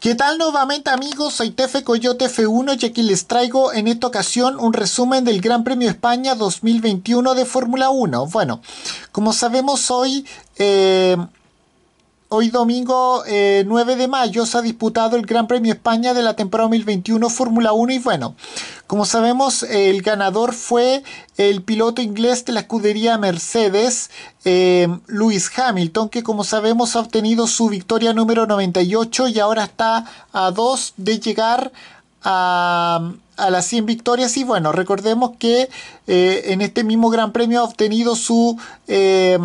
¿Qué tal nuevamente amigos? Soy Tefe Coyote F1 y aquí les traigo en esta ocasión un resumen del Gran Premio España 2021 de Fórmula 1. Bueno, como sabemos hoy... Eh, hoy domingo 9 eh, de mayo se ha disputado el Gran Premio España de la temporada 2021 Fórmula 1 y bueno, como sabemos, el ganador fue el piloto inglés de la escudería Mercedes, eh, Lewis Hamilton, que como sabemos ha obtenido su victoria número 98 y ahora está a 2 de llegar a, las 100 victorias. Y bueno, recordemos que eh, en este mismo Gran Premio ha obtenido su eh,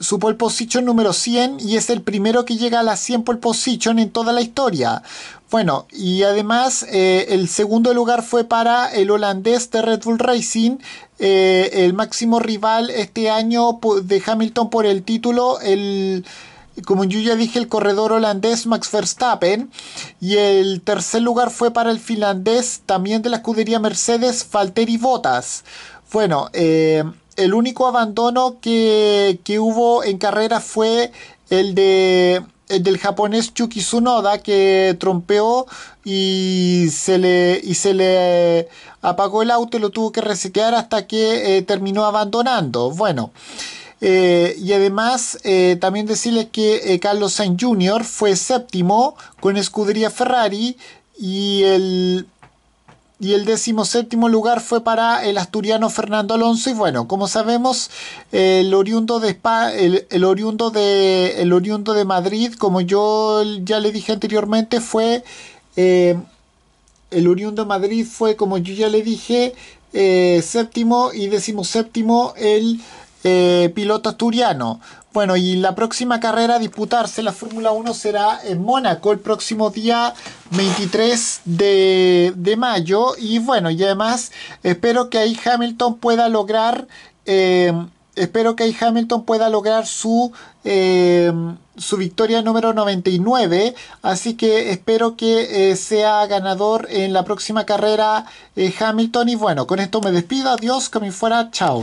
su pole position número 100 y es el primero que llega a las 100 pole position en toda la historia. Bueno, y además eh, el segundo lugar fue para el holandés de Red Bull Racing, eh, el máximo rival este año de Hamilton por el título, el como yo ya dije, el corredor holandés Max Verstappen. Y el tercer lugar fue para el finlandés, también de la escudería Mercedes, Falteri Bottas. Bueno, eh, el único abandono que, hubo en carrera fue el de el del japonés Chuki Tsunoda que trompeó y se le y se le apagó el auto y lo tuvo que resetear hasta que eh, terminó abandonando. Bueno, eh, y además eh, también decirles que Carlos Sainz Jr. fue séptimo con escudería Ferrari y el y el décimo séptimo lugar fue para el asturiano Fernando Alonso y bueno como sabemos el oriundo de el, oriundo de el oriundo de Madrid como yo ya le dije anteriormente fue eh, el oriundo de Madrid fue como yo ya le dije eh, séptimo y décimo séptimo el eh, piloto asturiano. Bueno, y la próxima carrera a disputarse, la Fórmula 1, será en Mónaco el próximo día 23 de, de mayo. Y bueno, y además espero que ahí Hamilton pueda lograr... Eh, espero que ahí Hamilton pueda lograr su, eh, su victoria número 99. Así que espero que sea ganador en la próxima carrera Hamilton. Y bueno, con esto me despido. Adiós, que fuera. Chao.